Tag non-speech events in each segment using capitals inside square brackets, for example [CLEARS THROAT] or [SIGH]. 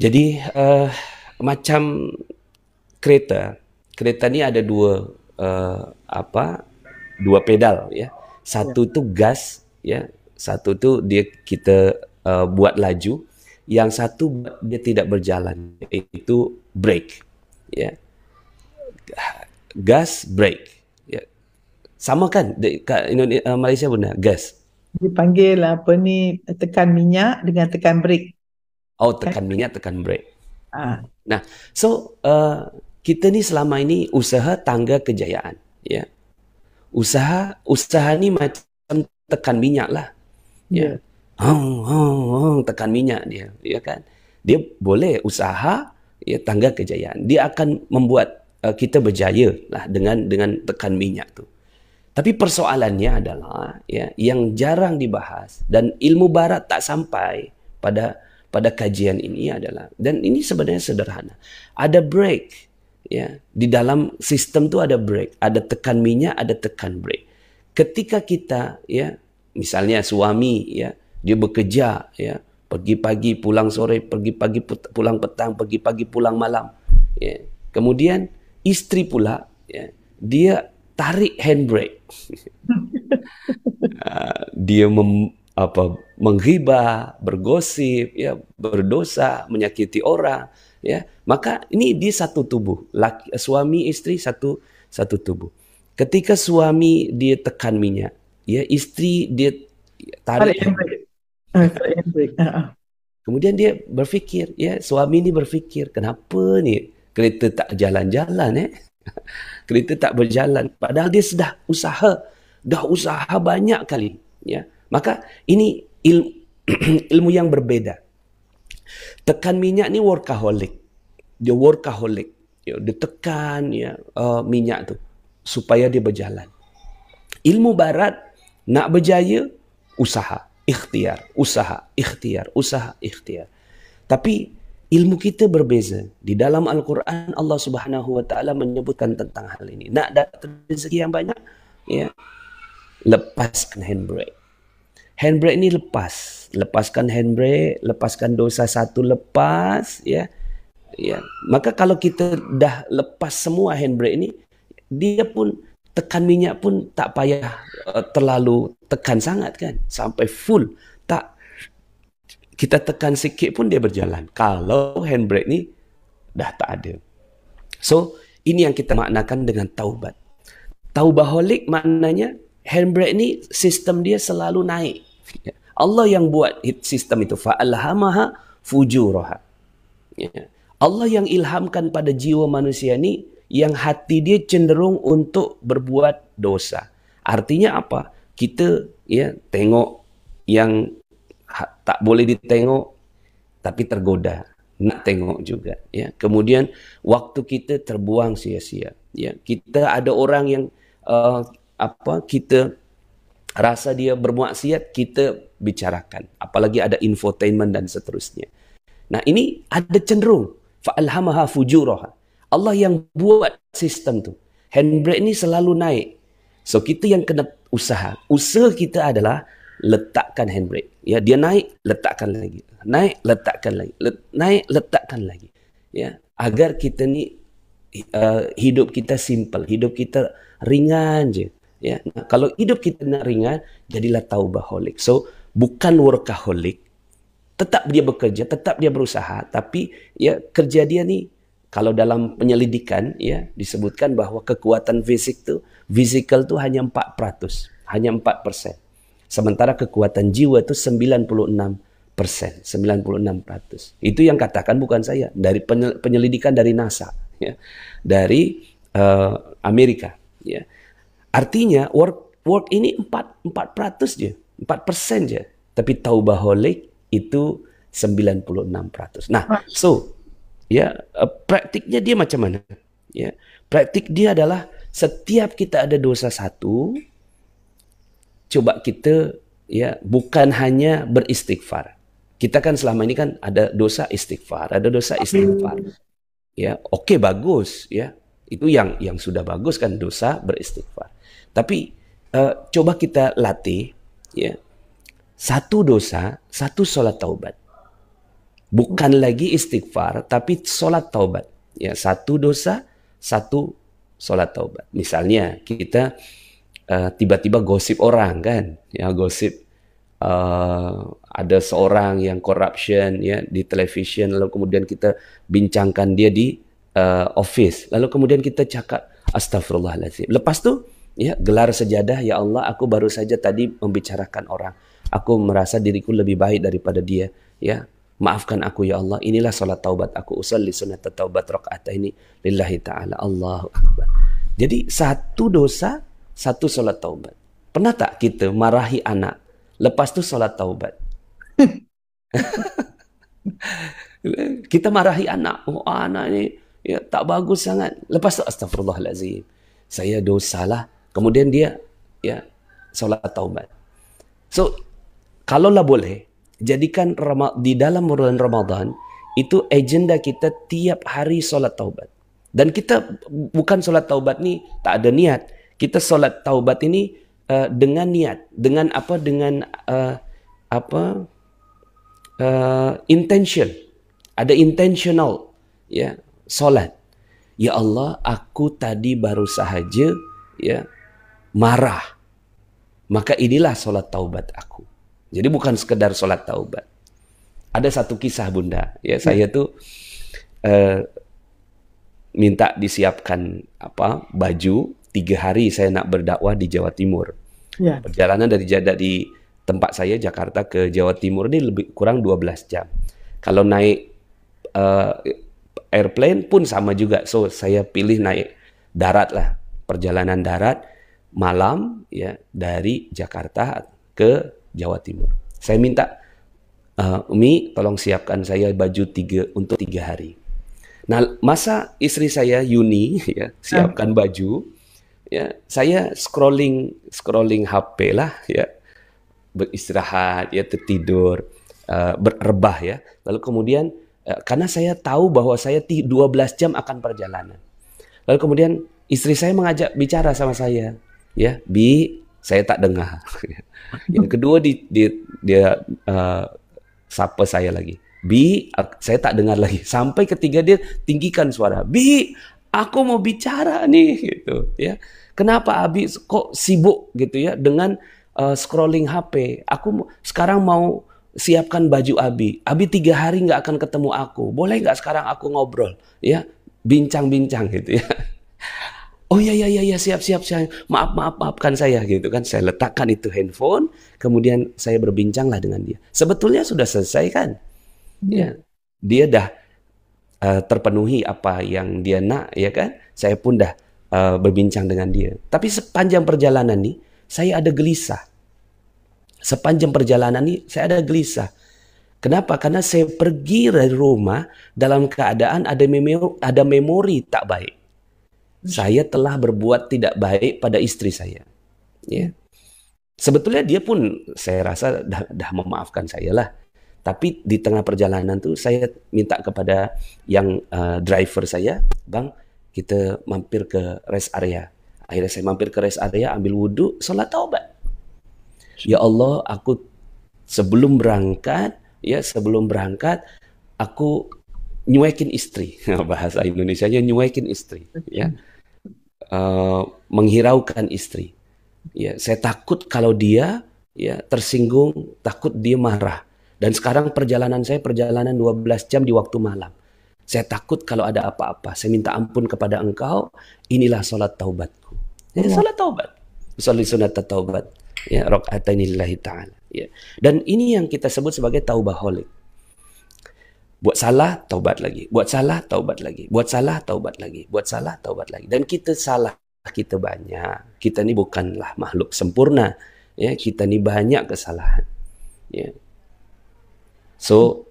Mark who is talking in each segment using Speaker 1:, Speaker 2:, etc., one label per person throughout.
Speaker 1: Jadi uh, macam kereta, kereta ini ada dua uh, apa? Dua pedal ya. Satu ya. tuh gas ya, satu tuh dia kita uh, buat laju, yang satu dia tidak berjalan itu brake ya. Gas brake ya. Sama kan di Indonesia Malaysia benar gas. Dipanggil apa ni tekan minyak dengan tekan brake. Oh, tekan minyak, tekan brake. Ah. Nah, so uh, kita ni selama ini usaha tangga kejayaan, ya. Yeah. Usaha usaha ni macam tekan minyak lah. Ya. Yeah. tekan minyak dia, ya kan? Dia boleh usaha ya tangga kejayaan. Dia akan membuat uh, kita berjaya lah dengan dengan tekan minyak tu. Tapi persoalannya adalah ya yang jarang dibahas dan ilmu barat tak sampai pada pada kajian ini adalah dan ini sebenarnya sederhana. Ada break ya. Di dalam sistem tuh ada break, ada tekan minyak, ada tekan break. Ketika kita ya, misalnya suami ya, dia bekerja ya, pergi pagi pulang sore, pergi pagi pulang petang, pergi pagi pulang malam ya. Kemudian istri pula ya, dia tarik handbrake. [LAUGHS] Ah, dia mem apa menghibah, bergosip, ya berdosa, menyakiti orang, ya. Maka ini di satu tubuh, laki, suami istri satu satu tubuh. Ketika suami dia tekan minyak, ya istri dia tarik. Ah, ah, ah. Kemudian dia berpikir, ya suami ini berpikir, kenapa nih kereta tak jalan-jalan ya [LAUGHS] kereta tak berjalan. Padahal dia sudah usaha, dah usaha banyak kali, ya Maka ini il, [CLEARS THROAT] ilmu yang berbeda. Tekan minyak ni workaholic. Dia workaholic. Ya, dia tekan ya uh, minyak tu supaya dia berjalan. Ilmu barat nak berjaya usaha, ikhtiar, usaha, ikhtiar, usaha, ikhtiar. Tapi ilmu kita berbeza. Di dalam Al-Quran Allah Subhanahu wa taala menyebutkan tentang hal ini. Nak dapat rezeki yang banyak ya lepaskan handbrake handbrake ni lepas lepaskan handbrake lepaskan dosa satu lepas ya yeah. ya yeah. maka kalau kita dah lepas semua handbrake ni dia pun tekan minyak pun tak payah uh, terlalu tekan sangat kan sampai full tak kita tekan sikit pun dia berjalan kalau handbrake ni dah tak ada so ini yang kita maknakan dengan taubat taubaholik maknanya handbrake ni sistem dia selalu naik Ya. Allah yang buat sistem itu. Fa'alhamaha fujuraha. Ya. Allah yang ilhamkan pada jiwa manusia ini yang hati dia cenderung untuk berbuat dosa. Artinya apa? Kita ya tengok yang tak boleh ditengok tapi tergoda nak tengok juga ya kemudian waktu kita terbuang sia-sia ya kita ada orang yang uh, apa kita rasa dia bermuaksiat kita bicarakan apalagi ada infotainment dan seterusnya nah ini ada cenderung fa alhamaha Allah yang buat sistem tu handbrake ni selalu naik so kita yang kena usaha usaha kita adalah letakkan handbrake ya dia naik letakkan lagi naik letakkan lagi Let, naik letakkan lagi ya agar kita ni uh, hidup kita simple hidup kita ringan je Ya, nah, kalau hidup kita nak ringan, jadilah taubaholik. So, bukan workaholic. Tetap dia bekerja, tetap dia berusaha, tapi ya kerja dia nih kalau dalam penyelidikan ya disebutkan bahwa kekuatan fisik tuh physical tuh hanya 4%, hanya 4%. Sementara kekuatan jiwa itu 96 persen, 96 ratus. Itu yang katakan bukan saya dari penyelidikan dari NASA, ya, dari uh, Amerika. Ya. Artinya work work ini 4 4% je, 4% je. Tapi taubaholik itu 96%. Nah, so ya eh, praktiknya dia macam mana? Ya, praktik dia adalah setiap kita ada dosa satu coba kita ya bukan hanya beristighfar. Kita kan selama ini kan ada dosa istighfar, ada dosa istighfar. Ya, oke okay, bagus ya. Itu yang yang sudah bagus kan dosa beristighfar. Tapi uh, coba kita latih ya. Satu dosa, satu sholat taubat. Bukan lagi istighfar, tapi sholat taubat. Ya, satu dosa, satu sholat taubat. Misalnya kita eh, tiba-tiba uh, gosip orang kan, ya gosip uh, ada seorang yang corruption ya di television, lalu kemudian kita bincangkan dia di uh, office, lalu kemudian kita cakap astagfirullahaladzim. Lepas tuh ya gelar sejadah ya Allah aku baru saja tadi membicarakan orang aku merasa diriku lebih baik daripada dia ya maafkan aku ya Allah inilah salat taubat aku usalli sunat taubat rakaatah ini lillahi taala Allahu akbar jadi satu dosa satu salat taubat pernah tak kita marahi anak lepas tu salat taubat [LAUGHS] kita marahi anak oh anak ini ya tak bagus sangat lepas tu astagfirullahalazim saya dosalah Kemudian dia ya sholat taubat. So, kalaulah boleh, jadikan di dalam bulan Ramadan itu agenda kita tiap hari sholat taubat. Dan kita bukan sholat taubat nih tak ada niat. Kita sholat taubat ini uh, dengan niat, dengan apa? Dengan uh, apa? Uh, intention. Ada intentional ya sholat. Ya Allah, aku tadi baru sahaja ya marah. Maka inilah sholat taubat aku. Jadi bukan sekedar sholat taubat. Ada satu kisah bunda, ya, ya saya tuh eh, minta disiapkan apa baju tiga hari saya nak berdakwah di Jawa Timur. Ya. Perjalanan dari di tempat saya Jakarta ke Jawa Timur ini lebih kurang 12 jam. Kalau naik uh, airplane pun sama juga, so saya pilih naik darat lah perjalanan darat malam ya dari Jakarta ke Jawa Timur. Saya minta uh, Umi tolong siapkan saya baju tiga untuk tiga hari. Nah masa istri saya Yuni [LAUGHS] ya siapkan baju ya saya scrolling scrolling HP lah ya beristirahat ya tertidur uh, eh, berrebah ya lalu kemudian uh, karena saya tahu bahwa saya 12 jam akan perjalanan lalu kemudian istri saya mengajak bicara sama saya ya bi saya tak dengar [LAUGHS] yang kedua di, di dia uh, sapa saya lagi bi saya tak dengar lagi sampai ketiga dia tinggikan suara bi aku mau bicara nih gitu ya kenapa abi kok sibuk gitu ya dengan uh, scrolling HP aku sekarang mau siapkan baju abi abi tiga hari nggak akan ketemu aku boleh nggak sekarang aku ngobrol ya bincang-bincang gitu ya [LAUGHS] Oh iya, iya iya iya siap siap siap maaf maaf maafkan saya gitu kan saya letakkan itu handphone kemudian saya berbincanglah dengan dia sebetulnya sudah selesai kan hmm. ya dia dah uh, terpenuhi apa yang dia nak ya kan saya pun dah uh, berbincang dengan dia tapi sepanjang perjalanan nih saya ada gelisah sepanjang perjalanan nih saya ada gelisah kenapa karena saya pergi dari rumah dalam keadaan ada memori ada memori tak baik saya telah berbuat tidak baik pada istri saya. Ya. Sebetulnya dia pun saya rasa dah, dah memaafkan saya lah. Tapi di tengah perjalanan tuh saya minta kepada yang uh, driver saya, bang, kita mampir ke rest area. Akhirnya saya mampir ke rest area, ambil wudhu, sholat taubat. Ya Allah, aku sebelum berangkat, ya sebelum berangkat, aku nyuekin istri. [LAUGHS] Bahasa Indonesia-nya nyuekin istri. Ya. Eh, menghiraukan istri. Ya, saya takut kalau dia ya tersinggung, takut dia marah. Dan sekarang perjalanan saya perjalanan 12 jam di waktu malam. Saya takut kalau ada apa-apa. Saya minta ampun kepada engkau. Inilah solat taubatku. Ya, ya. solat taubat. Solat sunat taubat. Ya, rokaatinillahi ta'ala. Ya. Dan ini yang kita sebut sebagai taubaholik Buat salah, taubat lagi. Buat salah, taubat lagi. Buat salah, taubat lagi. Buat salah, taubat lagi. Dan kita salah kita banyak. Kita ini bukanlah makhluk sempurna. Ya, kita ini banyak kesalahan. Ya. So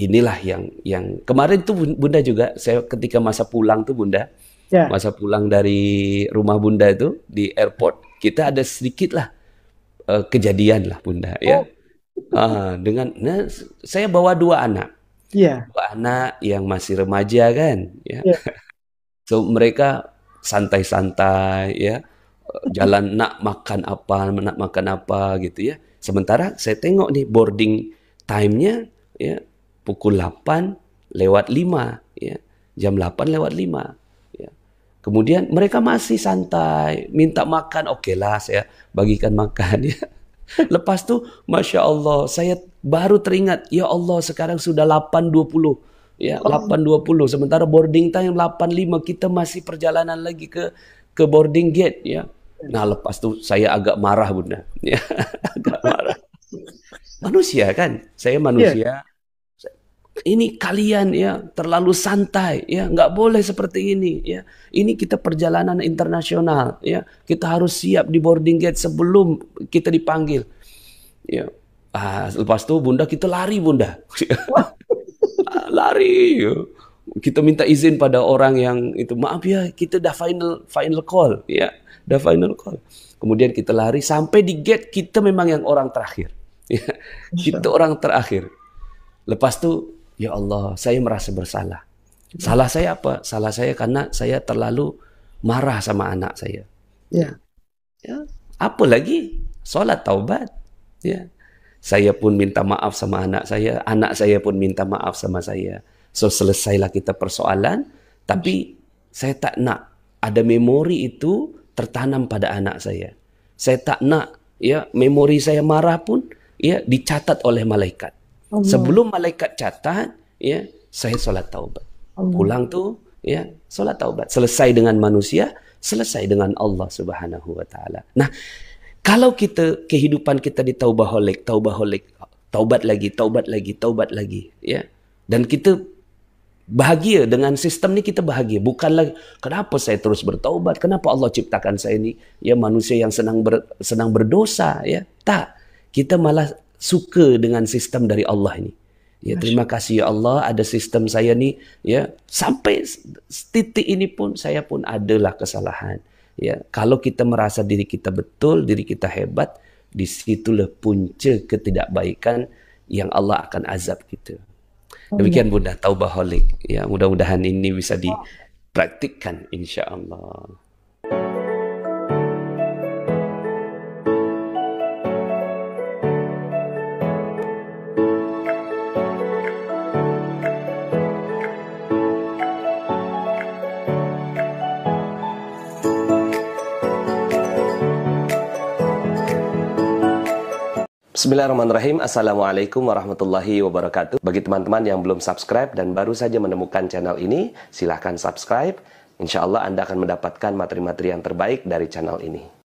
Speaker 1: inilah yang yang kemarin tuh Bunda juga saya ketika masa pulang tuh Bunda ya. masa pulang dari rumah Bunda itu di airport kita ada sedikit lah uh, eh, kejadian lah Bunda ya. oh. ya uh, dengan nah, saya bawa dua anak Iya. Dua anak yang masih remaja kan, ya. Yeah. [LAUGHS] so mereka santai-santai ya, [LAUGHS] jalan nak makan apa, nak makan apa gitu ya. Sementara saya tengok nih boarding time-nya ya pukul 8 lewat 5 ya. Jam 8 lewat 5 ya. Kemudian mereka masih santai, minta makan, oke okay lah saya bagikan makan [LAUGHS] ya. Lepas tu Masya Allah saya baru teringat, ya Allah sekarang sudah 8.20. Ya, 8.20 sementara boarding time 8.5 kita masih perjalanan lagi ke ke boarding gate ya. Nah, lepas tuh saya agak marah Bunda. [LAUGHS] Ya, agak marah. Manusia kan? Saya manusia. Yeah. Ini kalian ya terlalu santai ya, nggak boleh seperti ini ya. Ini kita perjalanan internasional ya. Kita harus siap di boarding gate sebelum kita dipanggil. Ya, Ah, lepas itu bunda kita lari bunda. [LAUGHS] lari. Kita minta izin pada orang yang itu, maaf ya, kita dah final final call, ya. Dah final call. Kemudian kita lari sampai di gate kita memang yang orang terakhir. [LAUGHS] Ya. Kita orang terakhir. Lepas itu, ya Allah, saya merasa bersalah. Salah saya apa? Salah saya karena saya terlalu marah sama anak saya. Ya. Ya, apa lagi? Salat taubat. Ya. saya pun minta maaf sama anak saya, anak saya pun minta maaf sama saya. So selesailah kita persoalan, tapi saya tak nak ada memori itu tertanam pada anak saya. Saya tak nak ya memori saya marah pun ya dicatat oleh malaikat. Allah. Sebelum malaikat catat, ya saya solat taubat. Allah. Pulang tu ya solat taubat. Selesai dengan manusia, selesai dengan Allah Subhanahu wa taala. Nah, kalau kita kehidupan kita di taubaholik, taubaholik, taubat lagi, taubat lagi, taubat lagi, ya. Dan kita bahagia dengan sistem ni kita bahagia. Bukanlah kenapa saya terus bertaubat, kenapa Allah ciptakan saya ini ya manusia yang senang ber, senang berdosa, ya. Tak. Kita malah suka dengan sistem dari Allah ini. Ya terima kasih ya Allah ada sistem saya ni ya sampai titik ini pun saya pun adalah kesalahan. Ya, kalau kita merasa diri kita betul, diri kita hebat, disitulah punca ketidakbaikan yang Allah akan azab kita. Oh, Demikian iya. Bunda Taubaholik. Ya, mudah-mudahan ini bisa dipraktikkan insya Allah. Bismillahirrahmanirrahim. Assalamualaikum warahmatullahi wabarakatuh. Bagi teman-teman yang belum subscribe dan baru saja menemukan channel ini, silahkan subscribe. Insya Allah Anda akan mendapatkan materi-materi yang terbaik dari channel ini.